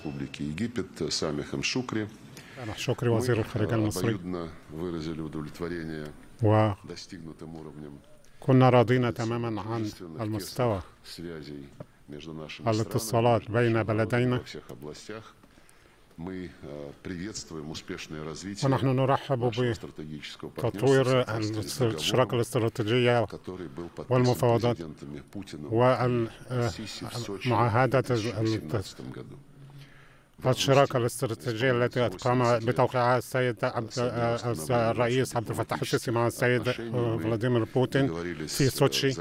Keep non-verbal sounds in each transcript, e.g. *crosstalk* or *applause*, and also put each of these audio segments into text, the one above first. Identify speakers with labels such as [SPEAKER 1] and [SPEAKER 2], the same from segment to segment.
[SPEAKER 1] Республики Египет Сами Хамшукри.
[SPEAKER 2] Шукри, وزير الخارجية المصري. وكنا راضين تماما عن المستوى
[SPEAKER 1] الاتصالات بين بلدينا ونحن نرحب بتطوير الشراكة الاستراتيجية والمفاوضات
[SPEAKER 2] والمعاهدة الشراكه الاستراتيجيه التي قام بتوقيعها السيد آه، الرئيس عبد الفتاح السيسي مع السيد آه، فلاديمير بوتين في سوتشي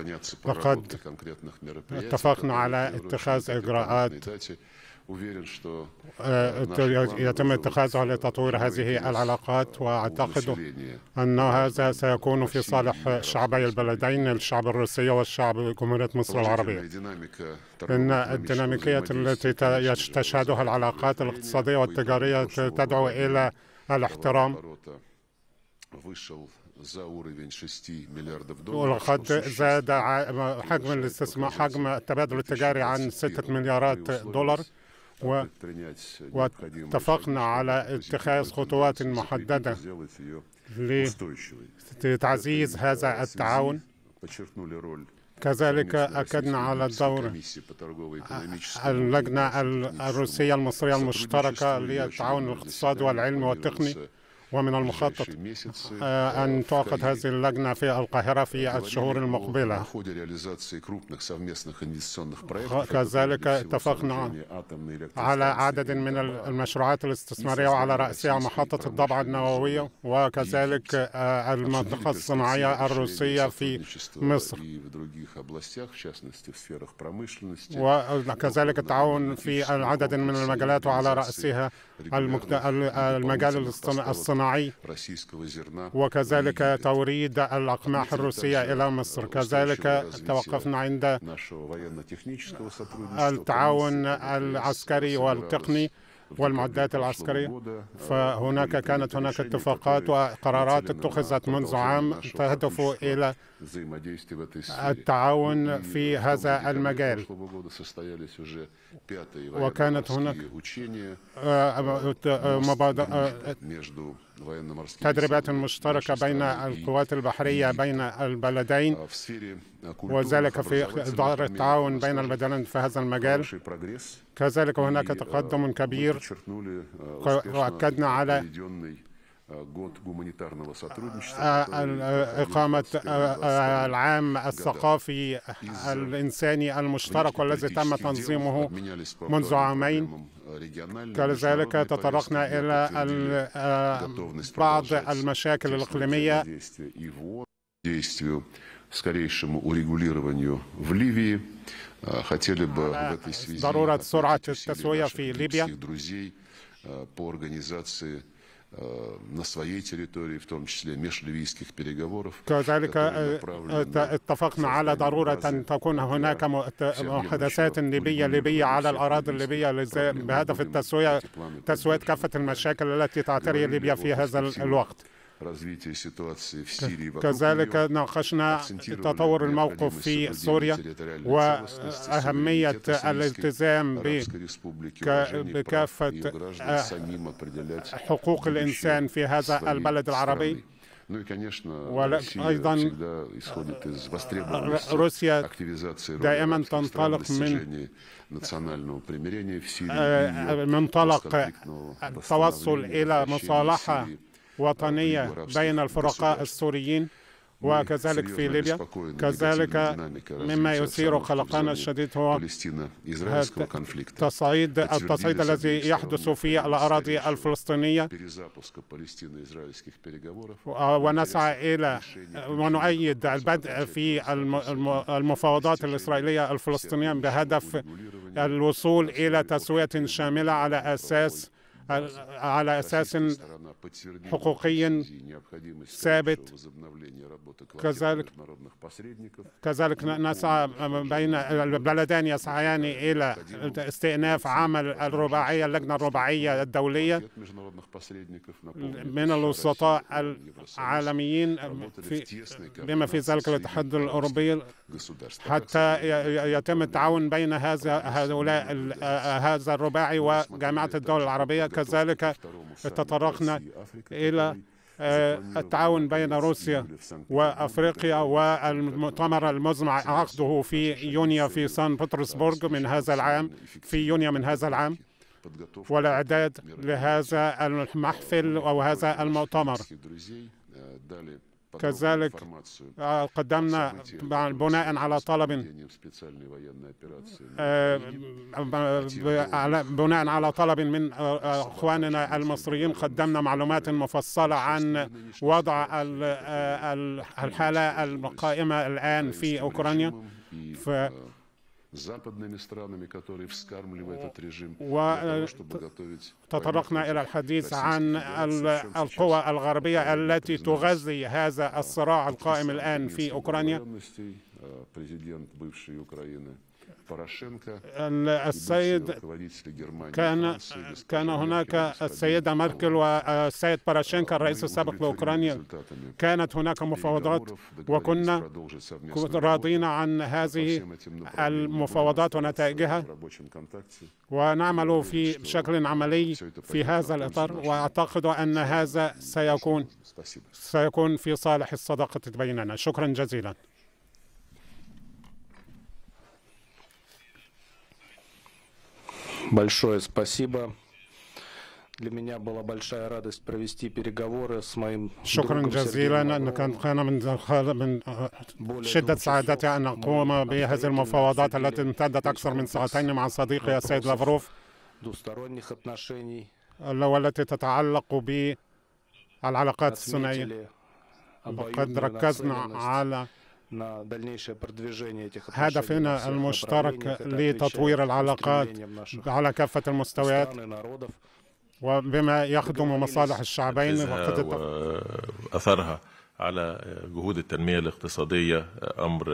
[SPEAKER 2] وقد اتفقنا على اتخاذ اجراءات
[SPEAKER 1] آه،
[SPEAKER 2] يتم اتخاذ لتطوير هذه العلاقات واعتقد ان هذا سيكون في صالح شعبي البلدين الشعب الروسي والشعب جمهوريه مصر العربيه ان الديناميكيه التي تشهدها العلاقات الاقتصاديه والتجاريه تدعو الى الاحترام
[SPEAKER 1] ولقد زاد
[SPEAKER 2] حجم الاستثمار حجم التبادل التجاري عن 6 مليارات دولار واتفقنا على اتخاذ خطوات محددة لتعزيز هذا التعاون كذلك أكدنا على الدور اللجنة الروسية المصرية المشتركة للتعاون الاقتصادي والعلمي والتقني ومن المخطط آه، أن تعقد هذه اللجنة في القاهرة في الشهور المقبلة
[SPEAKER 1] كذلك اتفقنا على
[SPEAKER 2] عدد من المشروعات الاستثمارية وعلى رأسها محطة الضبعة النووية وكذلك آه، المنطقة الصناعية الروسية في مصر وكذلك التعاون في عدد من المجالات وعلى رأسها المجال الصناعي الصناعي وكذلك توريد الأقماح الروسية إلى مصر كذلك توقفنا عند
[SPEAKER 1] التعاون العسكري والتقني
[SPEAKER 2] والمعدات العسكرية فهناك كانت هناك اتفاقات وقرارات اتخذت منذ عام تهدف إلى
[SPEAKER 1] التعاون في هذا المجال وكانت هناك آه، آه، آه، تدريبات مشتركة
[SPEAKER 2] بين القوات البحرية بين البلدين
[SPEAKER 1] وذلك في إطار
[SPEAKER 2] التعاون بين البلدين في هذا المجال كذلك هناك تقدم كبير
[SPEAKER 1] وأكدنا على إقامة
[SPEAKER 2] العام الثقافي الإنساني المشترك والذي تم تنظيمه منذ عامين كذلك تطرقنا إلى بعض المشاكل الإقليمية
[SPEAKER 1] скорейшему урегулированию в Ливии. Хотели бы в этой связи Э, на своей территории, в том числе межливийских переговоров. كذلك э,
[SPEAKER 2] اتفقنا على ضرورة أن تكون هناك محادثات ليبية ليبية على الأراضي الليبية بهدف التسوية تسوية كافة المشاكل التي تعتري ليبيا في هذا الوقت. كذلك ناقشنا تطور الموقف في سوريا وأهمية الالتزام بكافة حقوق الإنسان في هذا البلد العربي
[SPEAKER 1] وأيضا روسيا دائما تنطلق من منطلق
[SPEAKER 2] التوصل إلى مصالحة وطنية بين الفرقاء السوريين وكذلك في ليبيا كذلك مما يثير قلقنا الشديد هو التصعيد التصعيد الذي يحدث في الأراضي الفلسطينية
[SPEAKER 1] ونسعى
[SPEAKER 2] إلى ونؤيد البدء في المفاوضات الإسرائيلية الفلسطينية بهدف الوصول إلى تسوية شاملة على أساس على أساس حقوقي ثابت كذلك كذلك نسعى بين البلدان يسعيان إلى استئناف عمل الرباعية اللجنة الرباعية الدولية من الوسطاء العالميين في بما في ذلك الاتحاد الأوروبي حتى يتم التعاون بين هذا هؤلاء آه، هذا الرباعي وجامعة الدول العربية وكذلك تطرقنا إلى آه، التعاون بين روسيا وافريقيا والمؤتمر المزمع عقده في يونيو في سان بطرسبورغ من هذا العام في يونيو من هذا العام والاعداد لهذا المحفل او هذا المؤتمر
[SPEAKER 1] كذلك آه، قدمنا آه، آه، بناء على طلب
[SPEAKER 2] بناء على طلب من اخواننا المصريين قدمنا معلومات مفصله عن وضع الحاله القائمه الان في اوكرانيا
[SPEAKER 1] западными странами, которые вскармливают этот режим для того, э, чтобы готовить تطرقنا إلى الحديث عن
[SPEAKER 2] القوى الغربية التي تغذي هذا الصراع القائم الآن في أوكرانيا.
[SPEAKER 1] السيد كان كان
[SPEAKER 2] هناك السيدة ميركل والسيد باراشينكا الرئيس السابق لأوكرانيا كانت هناك مفاوضات وكنا راضين عن هذه المفاوضات ونتائجها ونعمل في بشكل عملي في هذا الإطار وأعتقد أن هذا سيكون سيكون في صالح الصداقة بيننا شكرا جزيلا
[SPEAKER 3] большое спасибо.
[SPEAKER 1] Для меня была большая радость провести переговоры с моим شكرا جزيلا أن
[SPEAKER 2] كان من شدة سعادتي أن أقوم بهذه المفاوضات التي امتدت أكثر من ساعتين مع صديقي السيد لافروف والتي تتعلق بالعلاقات الثنائية وقد ركزنا على
[SPEAKER 1] هدفنا المشترك لتطوير العلاقات على كافة المستويات
[SPEAKER 2] وبما يخدم مصالح الشعبين وأثرها
[SPEAKER 3] أثرها على جهود التنمية الاقتصادية أمر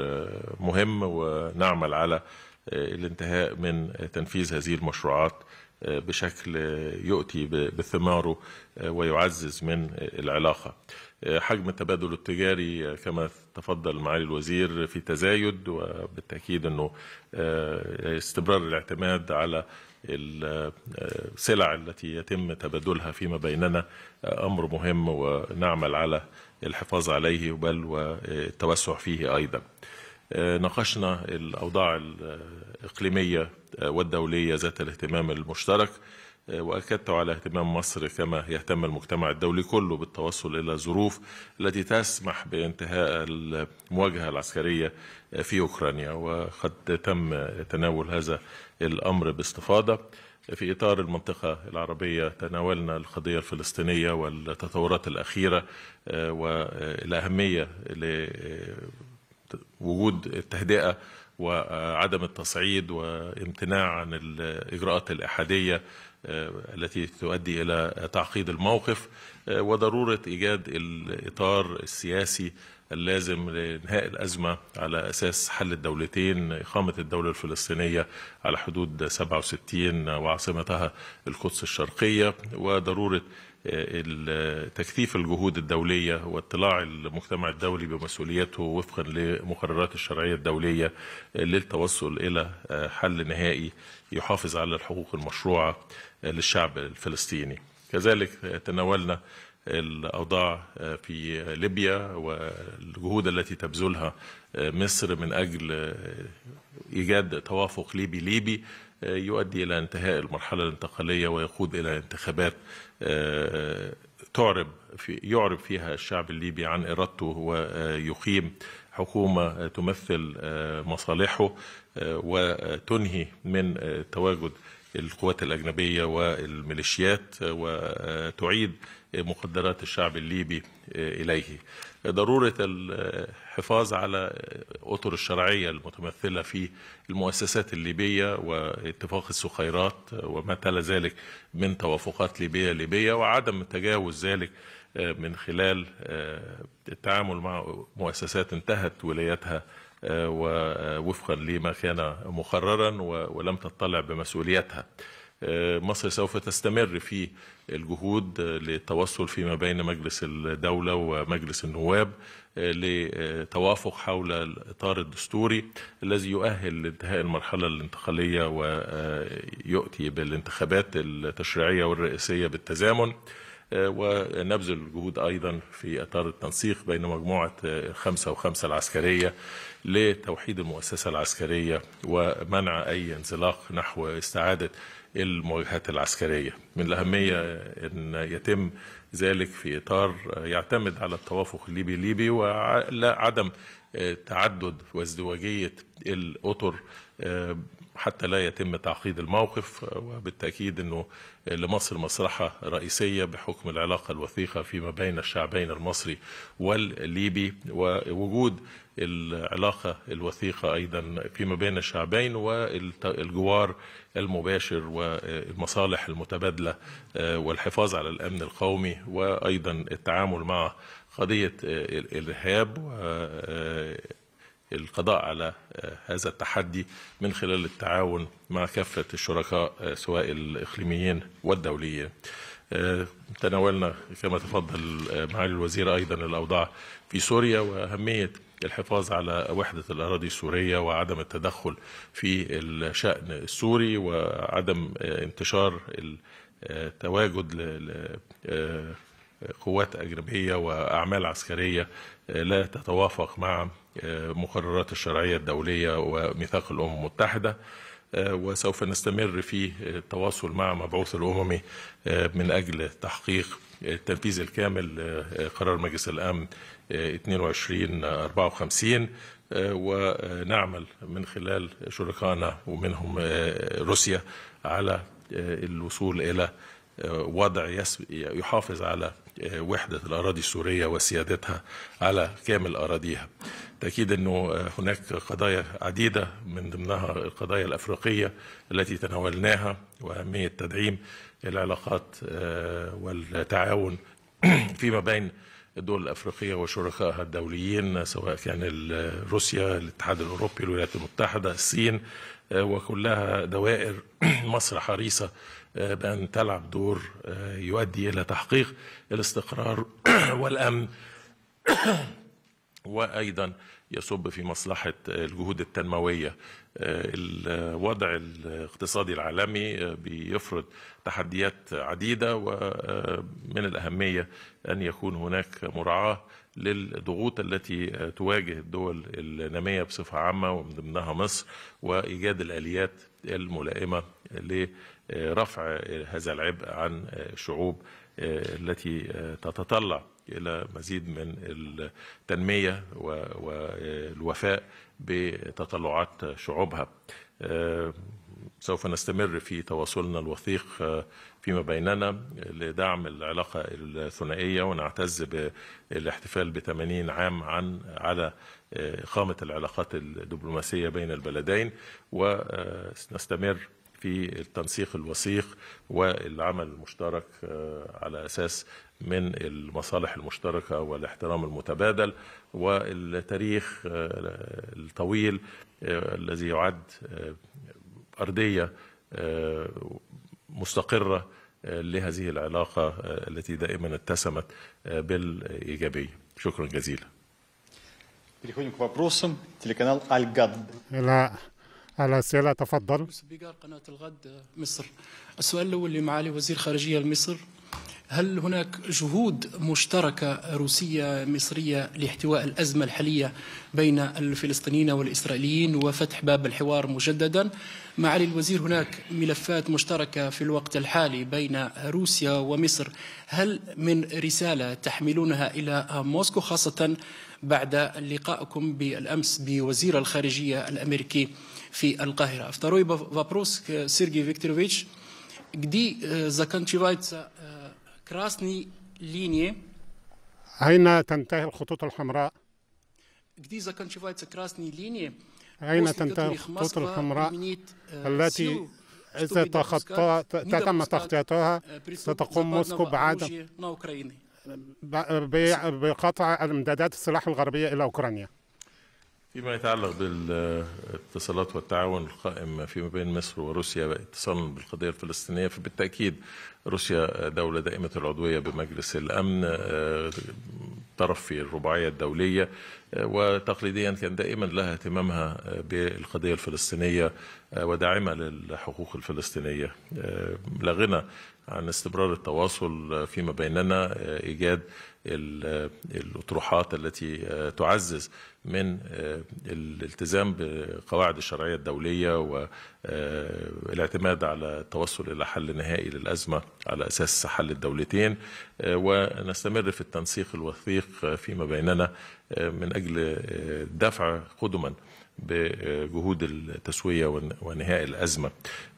[SPEAKER 3] مهم ونعمل على الانتهاء من تنفيذ هذه المشروعات بشكل يؤتي بثماره ويعزز من العلاقة حجم التبادل التجاري آه، كما تفضل معالي الوزير في تزايد وبالتاكيد انه آه، استمرار الاعتماد على السلع آه، التي يتم تبادلها فيما بيننا امر مهم ونعمل على الحفاظ عليه بل والتوسع فيه ايضا. ناقشنا الاوضاع الاقليميه والدوليه ذات الاهتمام المشترك آه، واكدت على اهتمام مصر كما يهتم المجتمع الدولي كله بالتوصل الى ظروف التي تسمح بانتهاء المواجهه العسكريه آه، في اوكرانيا وقد تم تناول هذا الامر باستفاضه في إطار المنطقة العربية تناولنا القضية الفلسطينية والتطورات الأخيرة آه، والأهمية لوجود التهدئة وعدم التصعيد وامتناع عن الإجراءات الإحادية آه، التي تؤدي إلى تعقيد الموقف آه، وضرورة إيجاد الإطار السياسي اللازم لإنهاء الأزمة على أساس حل الدولتين إقامة الدولة الفلسطينية على حدود 67 وعاصمتها القدس الشرقية وضرورة تكثيف الجهود الدولية واطلاع المجتمع الدولي بمسؤوليته وفقا لمقررات الشرعية الدولية للتوصل إلى حل نهائي يحافظ على الحقوق المشروعة للشعب الفلسطيني كذلك تناولنا الأوضاع في ليبيا والجهود التي تبذلها مصر من أجل إيجاد توافق ليبي ليبي يؤدي إلى انتهاء المرحلة الانتقالية ويقود إلى انتخابات تعرب في يعرب فيها الشعب الليبي عن إرادته ويقيم حكومة تمثل مصالحه آه، وتنهي من آه، تواجد القوات الأجنبية والميليشيات وتعيد مقدرات الشعب الليبي إليه ضرورة الحفاظ على أطر الشرعية المتمثلة في المؤسسات الليبية واتفاق السخيرات وما تلا ذلك من توافقات ليبية ليبية وعدم تجاوز ذلك من خلال التعامل مع مؤسسات انتهت ولايتها ووفقا لما كان مقررا ولم تطلع بمسؤوليتها مصر سوف تستمر في الجهود للتوصل فيما بين مجلس الدولة ومجلس النواب لتوافق حول الإطار الدستوري الذي يؤهل لانتهاء المرحلة الانتقالية ويؤتي بالانتخابات التشريعية والرئيسية بالتزامن آه، ونبذل الجهود أيضا في إطار التنسيق بين مجموعة آه، خمسة وخمسة العسكرية لتوحيد المؤسسة العسكرية ومنع أي انزلاق نحو استعادة المواجهات العسكرية من الأهمية أن يتم ذلك في إطار آه، يعتمد على التوافق الليبي الليبي وعدم تعدد وازدواجية الأطر حتى لا يتم تعقيد الموقف وبالتأكيد أنه لمصر مصلحة رئيسية بحكم العلاقة الوثيقة فيما بين الشعبين المصري والليبي ووجود العلاقة الوثيقة أيضا فيما بين الشعبين والجوار المباشر والمصالح المتبادلة والحفاظ على الأمن القومي وأيضا التعامل مع قضية الإرهاب القضاء على آه، هذا التحدي من خلال التعاون مع كافة الشركاء آه، سواء الإقليميين والدوليين آه، تناولنا كما تفضل معالي الوزير أيضا الأوضاع في سوريا وأهمية الحفاظ على وحدة الأراضي السورية وعدم التدخل في الشأن السوري وعدم انتشار التواجد قوات أجنبية وأعمال عسكرية آه، لا تتوافق مع آه، مقررات الشرعية الدولية وميثاق الأمم المتحدة آه، وسوف نستمر في التواصل مع مبعوث الأممي من أجل تحقيق التنفيذ الكامل قرار مجلس الأمن 2254 ونعمل من خلال شركائنا ومنهم روسيا على الوصول إلى وضع يحافظ على آه، وحدة الأراضي السورية وسيادتها على كامل أراضيها تأكيد أنه آه، هناك قضايا عديدة من ضمنها القضايا الأفريقية التي تناولناها وأهمية تدعيم العلاقات آه، والتعاون *clears throat* فيما بين الدول الأفريقية وشركائها الدوليين سواء كان روسيا الاتحاد الأوروبي الولايات المتحدة الصين وكلها دوائر *clears throat* مصر حريصة آه، بأن تلعب دور آه، يؤدي إلى تحقيق الاستقرار *clears throat* والأمن *clears throat* وأيضا يصب في مصلحة آه، الجهود التنموية الوضع الاقتصادي العالمي بيفرض تحديات عديدة ومن الأهمية أن يكون هناك مراعاة للضغوط التي تواجه الدول النامية بصفة عامة ومن ضمنها مصر وإيجاد الآليات الملائمة للضغوط رفع هذا العبء عن الشعوب آه، التي آه، تتطلع إلى مزيد من التنمية والوفاء بتطلعات شعوبها آه، سوف نستمر في تواصلنا الوثيق فيما بيننا لدعم العلاقة الثنائية ونعتز بالاحتفال ب 80 عام عن على إقامة العلاقات الدبلوماسية بين البلدين ونستمر في التنسيق الوثيق والعمل المشترك آه، على أساس من المصالح المشتركة والاحترام المتبادل والتاريخ آه، الطويل آه، الذي يعد أرضية مستقرة لهذه العلاقة التي دائما اتسمت بالإيجابية شكرا جزيلا переходим
[SPEAKER 2] к вопросам.
[SPEAKER 3] Телеканал Аль-Гад.
[SPEAKER 2] السيلة تفضل
[SPEAKER 1] بيقار قناة الغد آه،
[SPEAKER 2] مصر السؤال الأول لمعالي وزير خارجية مصر
[SPEAKER 1] هل هناك جهود مشتركة روسية مصرية لاحتواء الأزمة الحالية بين الفلسطينيين والإسرائيليين وفتح باب الحوار مجددا معالي الوزير هناك ملفات مشتركة في الوقت الحالي بين روسيا ومصر هل من رسالة تحملونها إلى موسكو خاصة بعد لقائكم بالأمس بوزير الخارجية الأمريكي في القاهرة. Второй вопрос к Сергею Викторовичу. Где э, заканчивается э, красные линии?
[SPEAKER 2] أين تنتهي الخطوط الحمراء؟
[SPEAKER 1] Где заканчивается красные линии? أين تنتهي الخطوط الحمراء э, التي إذا تخطى تم تغطيتها ستقوم موسكو بعدم
[SPEAKER 2] بقطع امدادات السلاح الغربية إلى أوكرانيا
[SPEAKER 3] فيما يتعلق بالاتصالات والتعاون القائم فيما بين مصر وروسيا اتصالا بالقضيه الفلسطينيه فبالتاكيد روسيا دوله دائمه العضويه بمجلس الامن طرف في الرباعيه الدوليه وتقليديا كان دائما لها اهتمامها بالقضيه الفلسطينيه وداعمه للحقوق الفلسطينيه لا غنى عن استمرار التواصل فيما بيننا ايجاد الأطروحات التي آه، تعزز من آه، الالتزام بقواعد الشرعية الدولية والاعتماد آه، على التوصل إلى حل نهائي للأزمة على أساس حل الدولتين ونستمر في التنسيق الوثيق فيما بيننا من أجل الدفع آه، قدما بجهود التسوية وانهاء الأزمة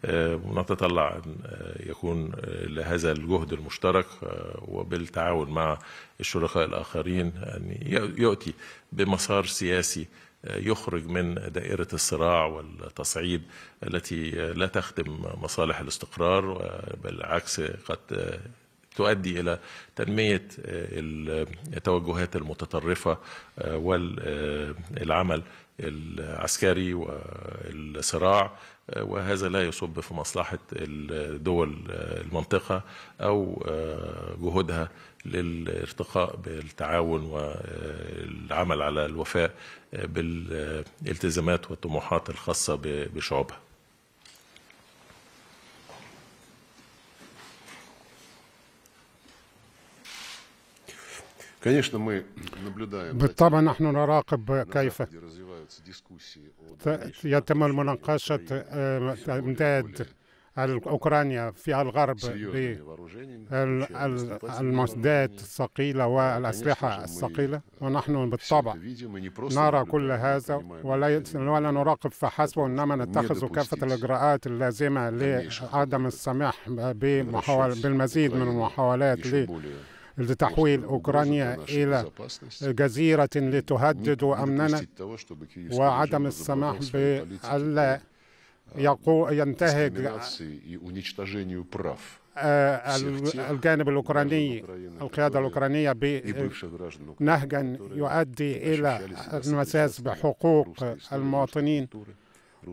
[SPEAKER 3] آه، ونتطلع أن آه، يكون لهذا الجهد المشترك وبالتعاون مع الشركاء الآخرين أن يؤتي بمسار سياسي يخرج من دائرة الصراع والتصعيد التي لا تخدم مصالح الاستقرار بالعكس قد تؤدي إلى تنمية آه، التوجهات آه، المتطرفة آه، والعمل العسكري والصراع وهذا لا يصب في مصلحة الدول المنطقة أو جهودها للارتقاء بالتعاون والعمل على الوفاء بالالتزامات والطموحات الخاصة بشعوبها
[SPEAKER 1] بالطبع نحن نراقب كيف
[SPEAKER 2] يتم مناقشة امداد أوكرانيا في الغرب بالمسدات الثقيلة والأسلحة الثقيلة э, ونحن بالطبع نرى كل هذا ولا نراقب فحسب وإنما نتخذ كافة الإجراءات اللازمة لعدم السماح بالمزيد من المحاولات لتحويل أوكرانيا إلى جزيرة لتهدد أمننا وعدم السماح بألا آه، ينتهك آه، آه، الجانب الأوكراني القيادة الأوكرانية بنهجا يؤدي إلى المساس بحقوق المواطنين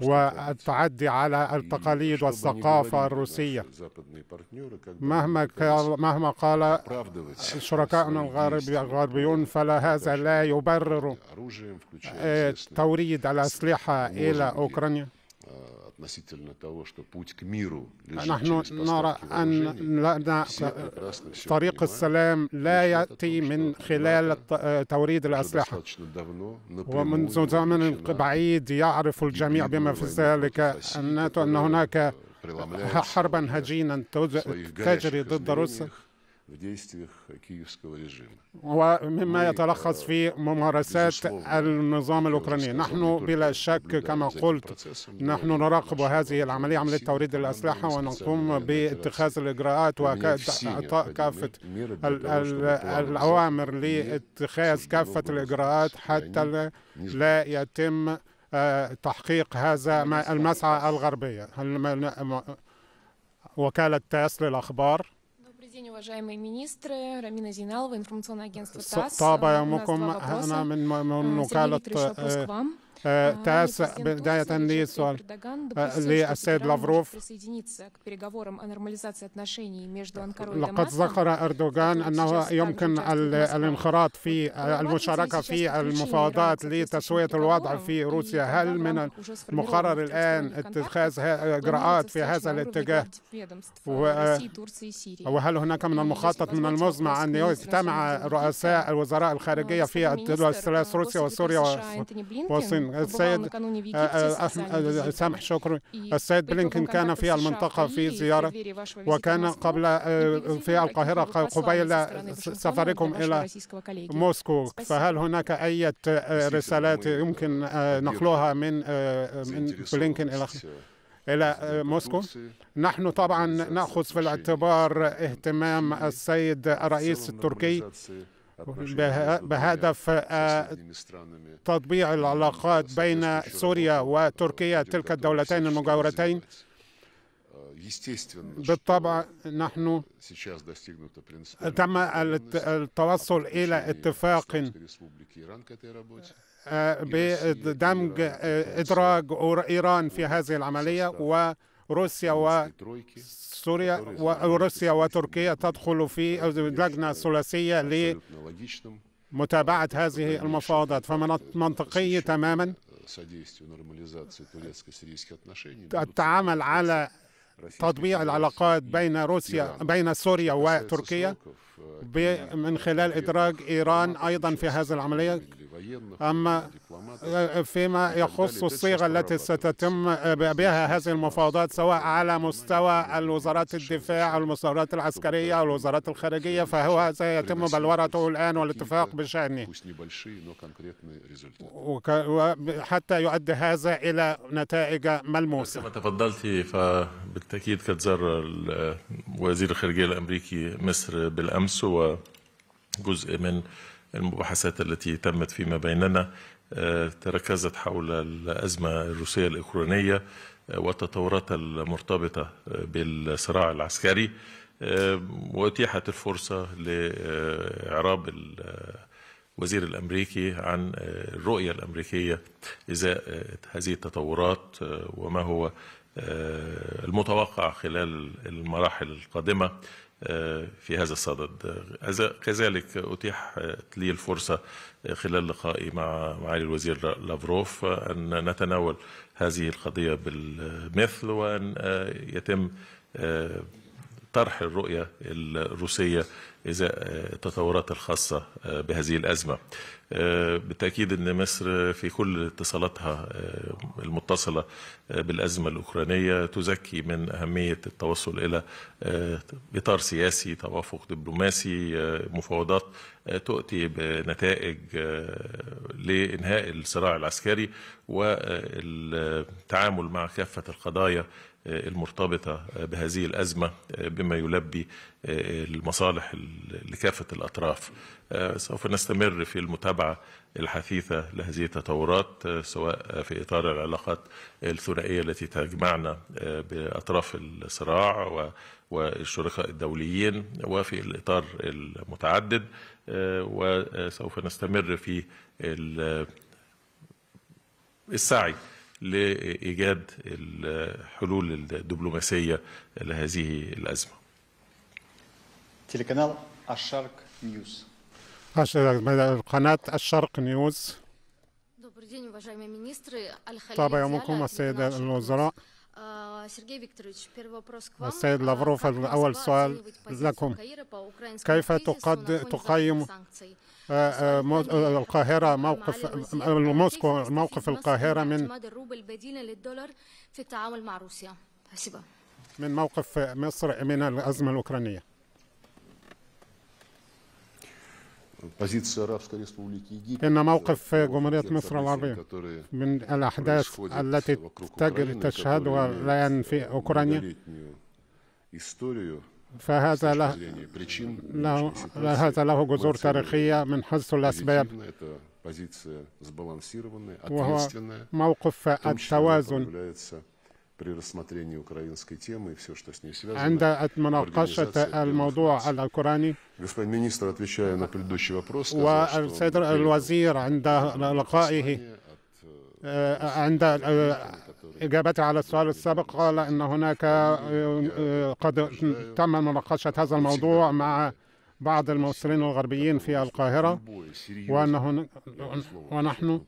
[SPEAKER 2] والتعدي على التقاليد والثقافة الروسية مهما قال مهما قال شركائنا الغربيون فلا هذا لا يبرر توريد الأسلحة إلى أوكرانيا
[SPEAKER 1] نحن نرى أن لنا طريق
[SPEAKER 2] السلام لا يأتي من خلال توريد الأسلحة
[SPEAKER 1] ومنذ
[SPEAKER 2] زمن بعيد يعرف الجميع بما في ذلك أن هناك حربا هجينا تجري ضد روسيا
[SPEAKER 1] в действиях киевского
[SPEAKER 2] ومما يتلخص في ممارسات النظام الأوكراني نحن بلا شك كما قلت نحن نراقب هذه العملية عملية توريد الأسلحة ونقوم باتخاذ الإجراءات وإعطاء كافة الأوامر لاتخاذ كافة الإجراءات حتى لا يتم تحقيق هذا المسعى الغربية وكالة تاس للأخبار день,
[SPEAKER 1] уважаемые министры. Рамина Зиналова, информационное агентство ТАСС. طبعا يومكم هنا من من وكالة تاس بداية
[SPEAKER 2] للسؤال للسيد لافروف
[SPEAKER 1] لقد ذكر أردوغان أنه
[SPEAKER 2] يمكن الانخراط في المشاركة في المفاوضات لتسوية الوضع في روسيا هل من المقرر الآن اتخاذ إجراءات في هذا الاتجاه وهل هناك من المخطط من المزمع أن يجتمع رؤساء الوزراء الخارجية في الثلاث روسيا وسوريا والصين بلينكن السيد آه، آه، آه، سامح شكري السيد بلينكن كان في المنطقة في زيارة وكان قبل في القاهرة قبيل سفركم إلى موسكو فهل هناك أي رسالات يمكن نقلها من من بلينكن إلى إلى موسكو نحن طبعا نأخذ في الاعتبار اهتمام السيد الرئيس التركي بهدف آه، تطبيع العلاقات بين سوريا وتركيا تلك الدولتين المجاورتين بالطبع نحن تم التوصل إلى اتفاق آه، بدمج آه، إدراج إيران في هذه العملية و روسيا وسوريا وروسيا وتركيا تدخل في لجنة ثلاثية لمتابعة هذه المفاوضات فمن منطقي تماما
[SPEAKER 1] آه، التعامل على
[SPEAKER 2] تطبيع العلاقات بين روسيا بين سوريا وتركيا من خلال إدراج إيران أيضا في هذه العملية أما آه، فيما يخص الصيغة التي ستتم بها هذه المفاوضات سواء على مستوى الوزارات الدفاع أو الوزارات العسكرية أو الوزارات الخارجية فهو سيتم بلورته الآن والاتفاق بشأنه حتى يؤدي هذا إلى نتائج ملموسة
[SPEAKER 3] كما تفضلت فبالتأكيد قد وزير الخارجية الأمريكي مصر بالأمس امس وجزء من المباحثات التي تمت فيما بيننا آه، تركزت حول الازمه الروسيه الاوكرانيه آه، والتطورات المرتبطه بالصراع العسكري آه، واتيحت الفرصه لاعراب الوزير الامريكي عن الرؤيه الامريكيه ازاء هذه التطورات وما هو المتوقع خلال المراحل القادمه في هذا الصدد كذلك أتيحت لي الفرصة خلال لقائي مع معالي الوزير لافروف أن نتناول هذه القضية بالمثل وأن يتم طرح الرؤية الروسية إذا التطورات آه، الخاصة آه، بهذه الأزمة آه، بالتأكيد أن مصر في كل اتصالاتها المتصلة بالأزمة الأوكرانية تزكي من أهمية التوصل إلى إطار سياسي توافق دبلوماسي مفاوضات تؤتي بنتائج لإنهاء الصراع العسكري والتعامل مع كافة القضايا المرتبطة بهذه الأزمة بما يلبي آه، المصالح لكافة الأطراف آه، سوف نستمر في المتابعة الحثيثة لهذه التطورات آه، سواء في إطار العلاقات الثنائية التي تجمعنا بأطراف الصراع والشركاء الدوليين وفي الإطار المتعدد وسوف نستمر في السعي لإيجاد الحلول الدبلوماسية لهذه الأزمة تلكنال
[SPEAKER 1] الشرق نيوز
[SPEAKER 2] قناة الشرق نيوز
[SPEAKER 1] طاب يومكم السيدة الوزراء السيد لافروف الأول سؤال لكم كيف تقيم
[SPEAKER 2] آه، آه، آه، القاهرة موقف موسكو موقف القاهرة من اعتماد
[SPEAKER 3] الروبل بديلا للدولار في التعامل مع روسيا
[SPEAKER 2] من موقف مصر من الأزمة الأوكرانية إن موقف جمهورية مصر العربية من الأحداث التي تجري تشهدها الآن في أوكرانيا
[SPEAKER 1] فهذا له, له هذا له جذور تاريخية من حيث الأسباب وهو موقف التوازن عند مناقشة الموضوع
[SPEAKER 2] الأوكراني
[SPEAKER 1] والسيد الوزير
[SPEAKER 2] عند لقائه عند إجابته على السؤال السابق قال أن هناك آه، آه، قد تم مناقشة هذا الموضوع مع بعض الممثلين الغربيين في القاهرة وأن هن... ونحن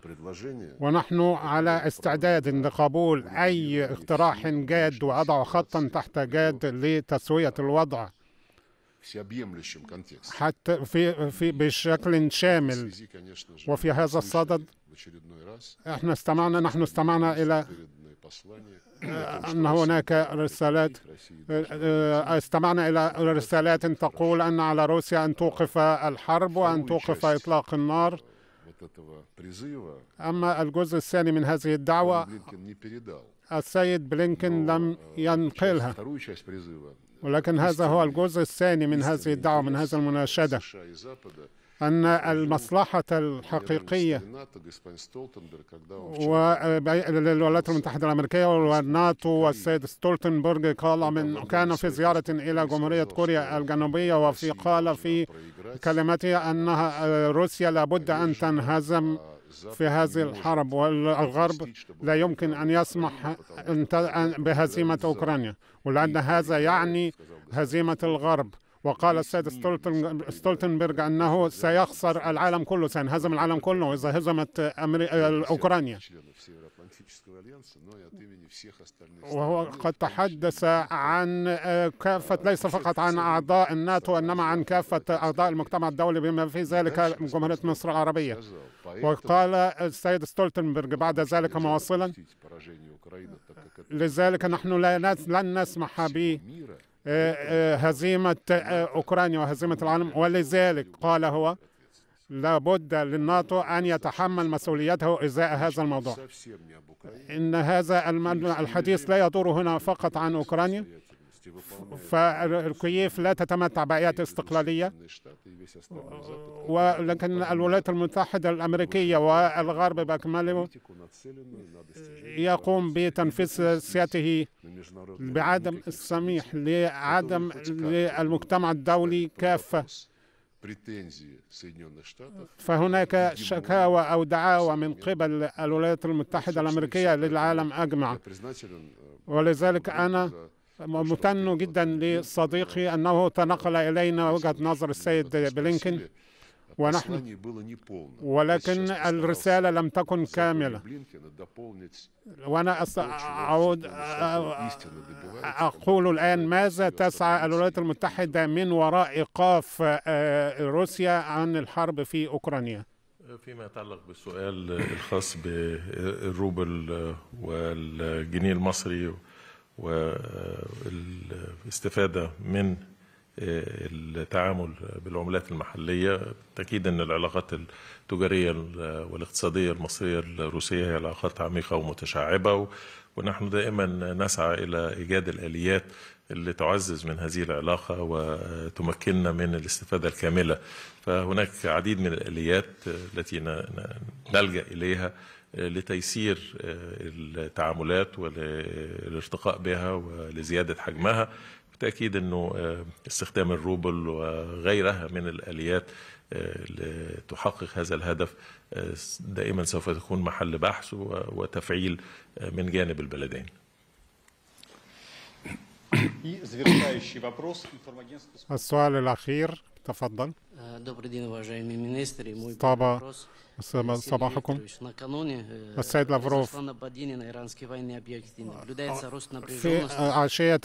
[SPEAKER 2] ونحن على استعداد لقبول أي اقتراح جاد وأضع خطا تحت جاد لتسوية الوضع حتى في في بشكل شامل وفي هذا الصدد احنا استمعنا نحن استمعنا الى أن هناك رسالات استمعنا إلى رسالات تقول أن على روسيا أن توقف الحرب وأن توقف إطلاق النار أما الجزء الثاني من هذه الدعوة السيد بلينكن لم ينقلها
[SPEAKER 1] ولكن هذا هو
[SPEAKER 2] الجزء الثاني من هذه الدعوة من هذا المناشدة أن المصلحة الحقيقية للولايات المتحدة الأمريكية والناتو والسيد ستولتنبرغ قال من كان في زيارة إلى جمهورية كوريا الجنوبية وفي قال في كلمته أنها روسيا لابد أن تنهزم في هذه الحرب والغرب لا يمكن أن يسمح أيوة، بهزيمة أوكرانيا ولأن أيوة، هذا يعني هزيمة الغرب وقال السيد ستولتنبرغ أنه سيخسر العالم كله سينهزم العالم كله إذا هزمت أوكرانيا
[SPEAKER 1] وهو قد
[SPEAKER 2] تحدث عن آه، كافة ليس فقط عن أعضاء الناتو إنما عن كافة أعضاء المجتمع الدولي بما في ذلك جمهورية مصر العربية وقال السيد ستولتنبرغ بعد ذلك مواصلا لذلك نحن لا لن نسمح ب هزيمة أوكرانيا وهزيمة العالم ولذلك قال هو لابد للناتو أن يتحمل مسؤوليته إزاء هذا الموضوع إن هذا الحديث لا يدور هنا فقط عن أوكرانيا فالكييف لا تتمتع بأي استقلالية ولكن الولايات المتحدة الأمريكية والغرب بأكمله يقوم بتنفيذ سياسته بعدم السميح لعدم للمجتمع الدولي كافة فهناك شكاوى أو دعاوى من قبل الولايات المتحدة الأمريكية للعالم أجمع ولذلك أنا ممتن جدا لصديقي أنه تنقل إلينا وجهة نظر السيد بلينكن ونحن ولكن الرسالة لم تكن كاملة
[SPEAKER 1] وأنا أعود
[SPEAKER 2] أقول الآن ماذا تسعى الولايات المتحدة من وراء إيقاف آه، روسيا عن الحرب في أوكرانيا
[SPEAKER 3] فيما يتعلق بالسؤال الخاص بالروبل والجنيه المصري والاستفادة من آه، التعامل بالعملات المحلية تأكيد أن العلاقات التجارية آه، والاقتصادية المصرية الروسية هي علاقات عميقة ومتشعبة ونحن دائما نسعى إلى إيجاد الآليات اللي تعزز من هذه العلاقة وتمكننا من الاستفادة الكاملة فهناك عديد من الآليات التي نلجأ إليها لتيسير آه، التعاملات والارتقاء بها ولزيادة حجمها بالتأكيد أنه آه، استخدام الروبل وغيرها من الآليات آه، لتحقق هذا الهدف دائما سوف تكون محل بحث وتفعيل من جانب البلدين *coughs*
[SPEAKER 2] السؤال الأخير تفضل طاب صباحكم
[SPEAKER 1] السيد لافروف في عشية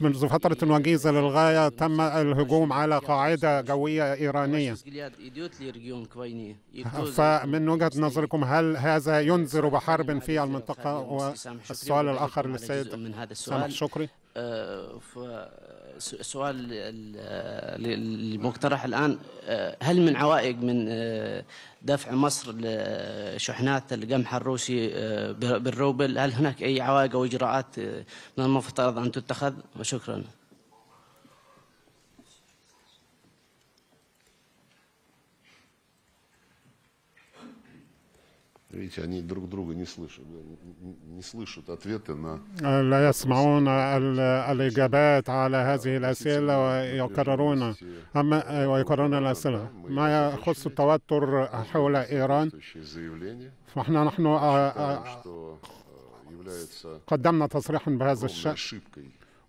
[SPEAKER 2] منذ فترة وجيزة للغاية تم الهجوم على قاعدة جوية إيرانية فمن وجهة نظركم هل هذا ينذر بحرب في المنطقة والسؤال الآخر للسيد سامح شكري
[SPEAKER 1] السؤال اقترح الآن آه، هل من عوائق من آه، دفع مصر لشحنات القمح الروسي آه، بالروبل هل هناك أي عوائق أو إجراءات من المفترض أن تتخذ وشكرا Видите, они друг друга не слышат, не слышат ответы на...
[SPEAKER 2] Э, لا يسمعون الإجابات على هذه الأسئلة ويكررون أما ويكررون أيوة، الأسئلة ما يخص التوتر حول إيران فإحنا نحن آه، آه،
[SPEAKER 1] э, قدمنا تصريحا بهذا الشأن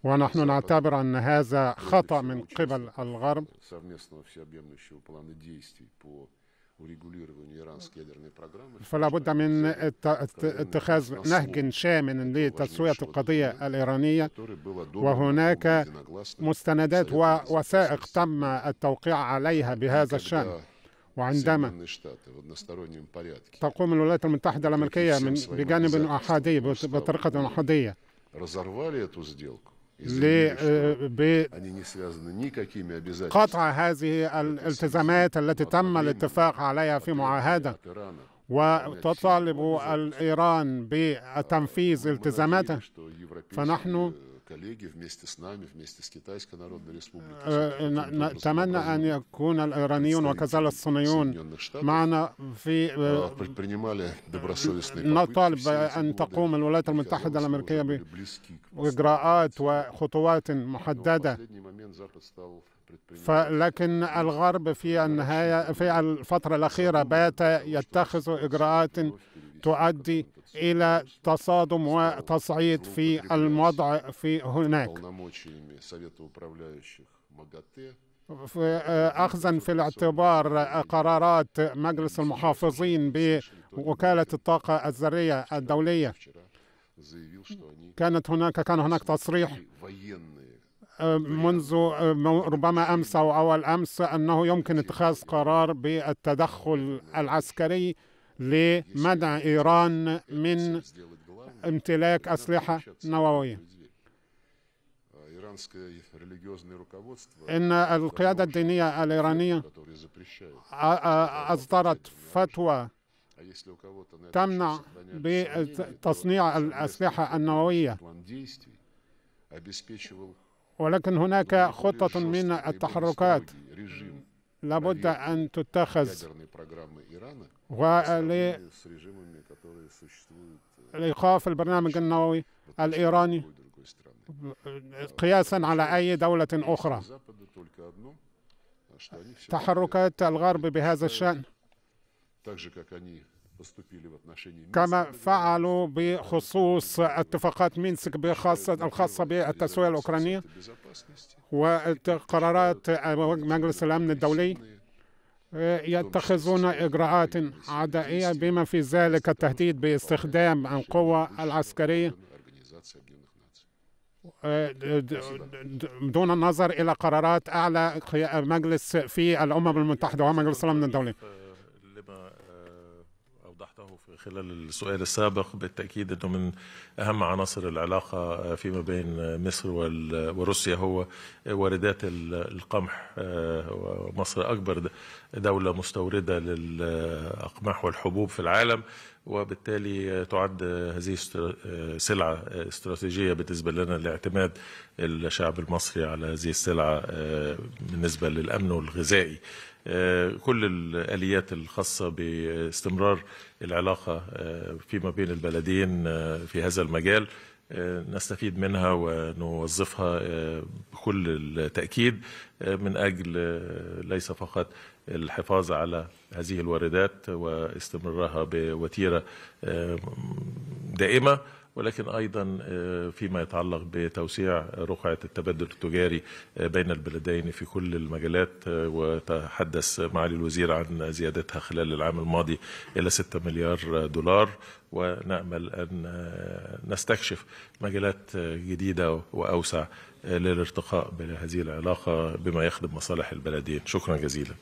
[SPEAKER 1] ونحن نعتبر أن هذا
[SPEAKER 2] خطأ من قبل الغرب
[SPEAKER 1] فلا بد من اتخاذ نهج شامل
[SPEAKER 2] لتسوية القضية الإيرانية وهناك مستندات ووثائق تم التوقيع عليها بهذا الشأن وعندما تقوم الولايات المتحدة الأمريكية بجانب أحادي بطريقة أحادية
[SPEAKER 1] لقطع
[SPEAKER 2] э, هذه الالتزامات التي تم الاتفاق عليها في معاهدة وتطالب الإيران بتنفيذ التزاماته فنحن
[SPEAKER 1] коллеги вместе с нами, вместе с Китайской Народной Республикой. نتمنى أن يكون الإيرانيون وكذلك الصينيون معنا في نطالب
[SPEAKER 2] أن تقوم الولايات المتحدة الأمريكية بإجراءات وخطوات محددة لكن الغرب في النهاية في الفترة الأخيرة بات يتخذ إجراءات تؤدي إلى تصادم وتصعيد في الوضع في هناك آه، أخذا في الاعتبار قرارات مجلس المحافظين بوكالة الطاقة الذرية الدولية كانت هناك كان هناك تصريح آه، منذ آه، ربما امس او اول امس انه يمكن اتخاذ قرار بالتدخل العسكري لمنع إيران من امتلاك أسلحة نووية
[SPEAKER 1] إن القيادة الدينية الإيرانية أصدرت
[SPEAKER 2] فتوى تمنع بتصنيع الأسلحة النووية ولكن هناك خطة من التحركات لابد أن تتخذ ولإيقاف البرنامج النووي الإيراني
[SPEAKER 1] قياسا على أي دولة أخرى تحركات
[SPEAKER 2] الغرب بهذا الشأن
[SPEAKER 1] كما فعلوا بخصوص
[SPEAKER 2] اتفاقات مينسك بخاصة الخاصة بالتسوية الأوكرانية وقرارات مجلس الأمن الدولي يتخذون إجراءات عدائية بما في ذلك التهديد باستخدام القوة العسكرية دون النظر إلى قرارات أعلى مجلس في الأمم المتحدة ومجلس الأمن الدولي
[SPEAKER 3] خلال السؤال السابق بالتأكيد أنه من أهم عناصر العلاقة فيما بين مصر وروسيا هو واردات القمح آه، ومصر أكبر دولة مستوردة للأقماح والحبوب في العالم وبالتالي تعد هذه آه، سلعة استراتيجية بالنسبة لنا لاعتماد الشعب المصري على هذه السلعة آه، بالنسبة للأمن الغذائي آه، كل الآليات الخاصة باستمرار العلاقة آه، فيما بين البلدين آه، في هذا المجال نستفيد منها ونوظفها بكل التأكيد من أجل ليس فقط الحفاظ على هذه الواردات واستمرارها بوتيرة دائمة ولكن أيضا آه، فيما يتعلق بتوسيع رقعة التبادل التجاري آه، بين البلدين في كل المجالات آه، وتحدث معالي الوزير عن زيادتها خلال العام الماضي إلى 6 مليار دولار ونأمل أن نستكشف مجالات جديدة وأوسع للارتقاء بهذه العلاقة بما يخدم مصالح البلدين شكرا جزيلا